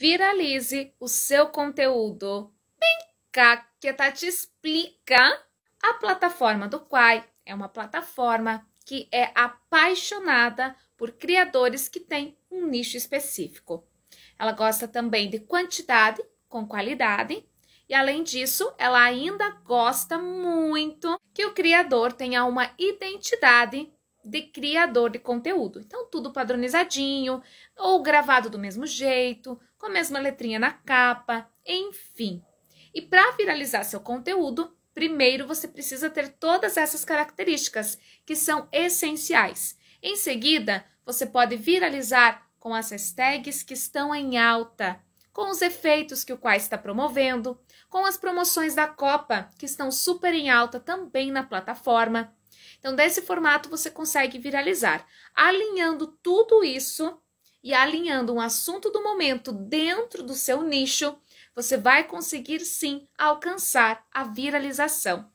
viralize o seu conteúdo. Vem cá que a Tati tá explica. A plataforma do Quai é uma plataforma que é apaixonada por criadores que têm um nicho específico. Ela gosta também de quantidade com qualidade e além disso, ela ainda gosta muito que o criador tenha uma identidade de criador de conteúdo. Então, tudo padronizadinho, ou gravado do mesmo jeito, com a mesma letrinha na capa, enfim. E para viralizar seu conteúdo, primeiro você precisa ter todas essas características que são essenciais. Em seguida, você pode viralizar com as hashtags que estão em alta, com os efeitos que o Quai está promovendo, com as promoções da Copa, que estão super em alta também na plataforma então, desse formato você consegue viralizar. Alinhando tudo isso e alinhando um assunto do momento dentro do seu nicho, você vai conseguir sim alcançar a viralização.